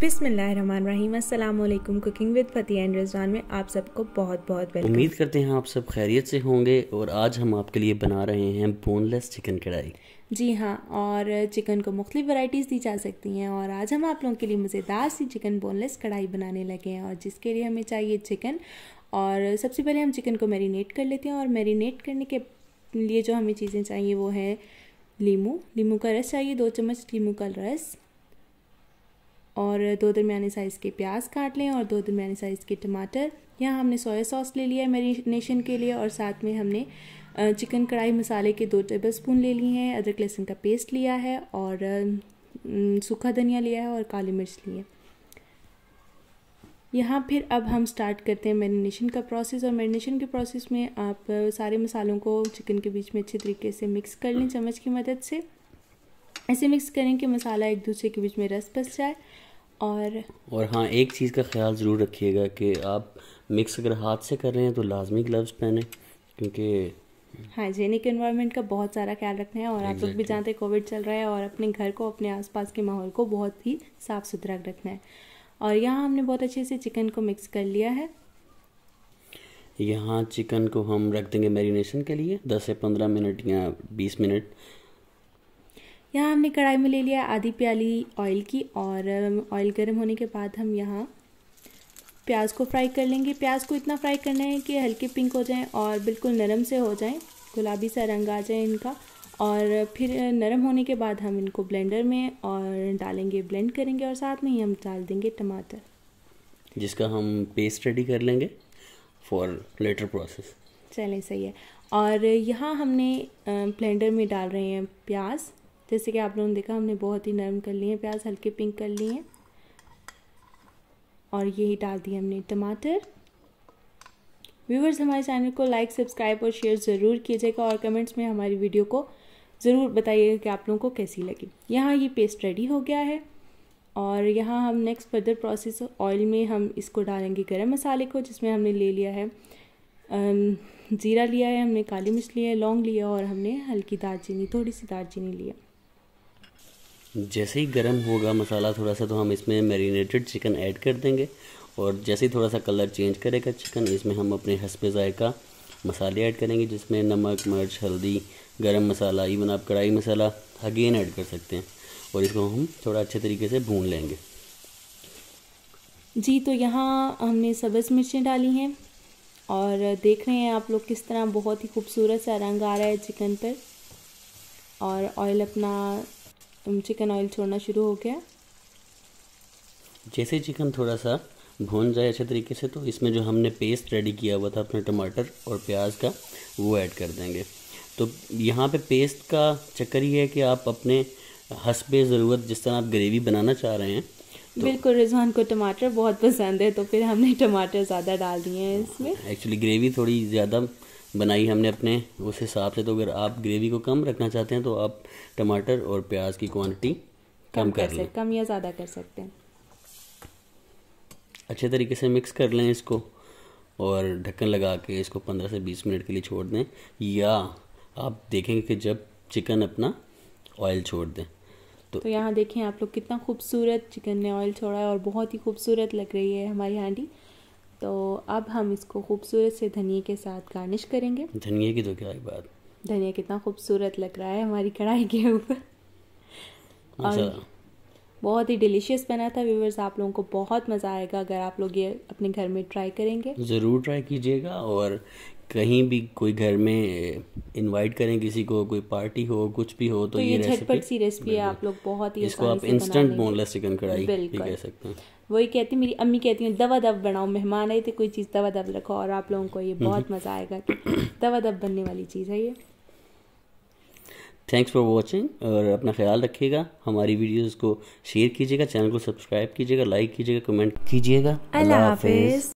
बिसमीम cooking with Fateh and Rizwan में आप सबको बहुत बहुत वेलकम उम्मीद करते हैं आप सब खैरियत से होंगे और आज हम आपके लिए बना रहे हैं बोनलेस चिकन कढ़ाई जी हाँ और चिकन को मुख्तु वैराइटीज़ दी जा सकती हैं और आज हम आप लोगों के लिए मज़ेदार सी चिकन बोनलेस कढ़ाई बनाने लगे हैं और जिसके लिए हमें चाहिए चिकन और सबसे पहले हम चिकन को मैरिनेट कर लेते हैं और मैरिनेट करने के लिए जो हमें चीज़ें चाहिए वो है लीमू लीमू का रस चाहिए दो चम्मच लीमू का रस और दो दरमिया साइज़ के प्याज काट लें और दो दरमिया साइज़ के टमाटर यहाँ हमने सोया सॉस ले लिया है मेरीनेशन के लिए और साथ में हमने चिकन कढ़ाई मसाले के दो टेबल स्पून ले लिए हैं अदरक लहसुन का पेस्ट लिया है और सूखा धनिया लिया है और काली मिर्च ली है यहाँ फिर अब हम स्टार्ट करते हैं मैरिनेशन का प्रोसेस और मैरिनेशन के प्रोसेस में आप सारे मसालों को चिकन के बीच में अच्छे तरीके से मिक्स कर लें चम्मच की मदद से ऐसे मिक्स करें कि मसाला एक दूसरे के बीच में रस बस जाए और और हाँ एक चीज़ का ख्याल ज़रूर रखिएगा कि आप मिक्स अगर हाथ से कर रहे हैं तो लाजमी ग्लव्स पहने क्योंकि जेनिक हाँ, इन्वायरमेंट का बहुत सारा ख्याल रखना है और exactly. आप लोग भी जानते हैं कोविड चल रहा है और अपने घर को अपने आसपास के माहौल को बहुत ही साफ़ सुथरा रखना है और यहाँ हमने बहुत अच्छे से चिकन को मिक्स कर लिया है यहाँ चिकन को हम रख देंगे मैरिनेशन के लिए दस से पंद्रह मिनट या बीस मिनट यहाँ हमने कढ़ाई में ले लिया आधी प्याली ऑयल की और ऑयल गर्म होने के बाद हम यहाँ प्याज को फ्राई कर लेंगे प्याज को इतना फ्राई करना है कि हल्के पिंक हो जाएं और बिल्कुल नरम से हो जाएं गुलाबी सा रंग आ जाए इनका और फिर नरम होने के बाद हम इनको ब्लेंडर में और डालेंगे ब्लेंड करेंगे और साथ में ही हम डाल देंगे टमाटर जिसका हम पेस्ट रेडी कर लेंगे फॉर लेटर प्रोसेस चलें सही है और यहाँ हमने ब्लेंडर में डाल रहे हैं प्याज जैसे कि आप लोगों ने देखा हमने बहुत ही नरम कर लिए हैं प्याज हल्के पिंक कर लिए हैं और यही डाल दिए हमने टमाटर व्यूवर्स हमारे चैनल को लाइक सब्सक्राइब और शेयर ज़रूर कीजिएगा और कमेंट्स में हमारी वीडियो को ज़रूर बताइएगा कि आप लोगों को कैसी लगी यहाँ ये पेस्ट रेडी हो गया है और यहाँ हम नेक्स्ट फर्दर प्रोसेस ऑयल में हम इसको डालेंगे गरम मसाले को जिसमें हमने ले लिया है ज़ीरा लिया है हमने काली मिर्च लिया है लौंग लिया और हमने हल्की दालचीनी थोड़ी सी दालचीनी लिया जैसे ही गर्म होगा मसाला थोड़ा सा तो हम इसमें मैरिनेटेड चिकन ऐड कर देंगे और जैसे ही थोड़ा सा कलर चेंज करेगा चिकन इसमें हम अपने हसब ज़ायका मसाले ऐड करेंगे जिसमें नमक मिर्च हल्दी गरम मसाला इवन आप कढ़ाई मसाला अगेन ऐड कर सकते हैं और इसको हम थोड़ा अच्छे तरीके से भून लेंगे जी तो यहाँ हमने सब्ज़ मिर्चें डाली हैं और देख रहे हैं आप लोग किस तरह बहुत ही खूबसूरत सा रंग आ रहा है चिकन पर और ऑयल अपना चिकन ऑयल छोड़ना शुरू हो गया जैसे चिकन थोड़ा सा भून जाए अच्छे तरीके से तो इसमें जो हमने पेस्ट रेडी किया हुआ था अपने टमाटर और प्याज का वो ऐड कर देंगे तो यहाँ पे पेस्ट का चक्कर ये है कि आप अपने हसबे ज़रूरत जिस तरह आप ग्रेवी बनाना चाह रहे हैं तो बिल्कुल रिजवान को टमाटर बहुत पसंद है तो फिर हमने टमाटर ज़्यादा डाल दिए हैं इसमें एक्चुअली हाँ, ग्रेवी थोड़ी ज़्यादा बनाई हमने अपने उस हिसाब से तो अगर आप ग्रेवी को कम रखना चाहते हैं तो आप टमाटर और प्याज की क्वांटिटी कम कर लें कम या ज़्यादा कर सकते हैं अच्छे तरीके से मिक्स कर लें इसको और ढक्कन लगा के इसको 15 से 20 मिनट के लिए छोड़ दें या आप देखेंगे कि जब चिकन अपना ऑयल छोड़ दें तो, तो यहाँ देखें आप लोग कितना खूबसूरत चिकन ने ऑयल छोड़ा है और बहुत ही खूबसूरत लग रही है हमारी हांडी तो अब हम इसको खूबसूरत से धनिए के साथ गार्निश करेंगे धनिए की तो क्या बात धनिया कितना खूबसूरत लग रहा है हमारी कढ़ाई के ऊपर अच्छा। और बहुत ही डिलीशियस बना था व्यूवर्स आप लोगों को बहुत मज़ा आएगा अगर आप लोग ये अपने घर में ट्राई करेंगे ज़रूर ट्राई कीजिएगा और कहीं भी कोई घर में इनवाइट करें किसी को कोई पार्टी हो कुछ भी हो तो, तो ये, ये झटपट सी रेसिपी है आप लोग बहुत ही इसको आप इंस्टेंट बोनलेस चिकन कढ़ाई भी कह सकते हैं वही कहती मेरी अम्मी कहती हैं दवा दब बनाओ मेहमान आए थे तो कोई चीज़ दवा दब रखो और आप लोगों को ये बहुत मज़ा आएगा दवा दब बनने वाली चीज़ है ये थैंक्स फॉर वॉचिंग और अपना ख्याल रखिएगा हमारी वीडियोस को शेयर कीजिएगा चैनल को सब्सक्राइब कीजिएगा लाइक कीजिएगा कमेंट कीजिएगा अल्लाह हाफिज़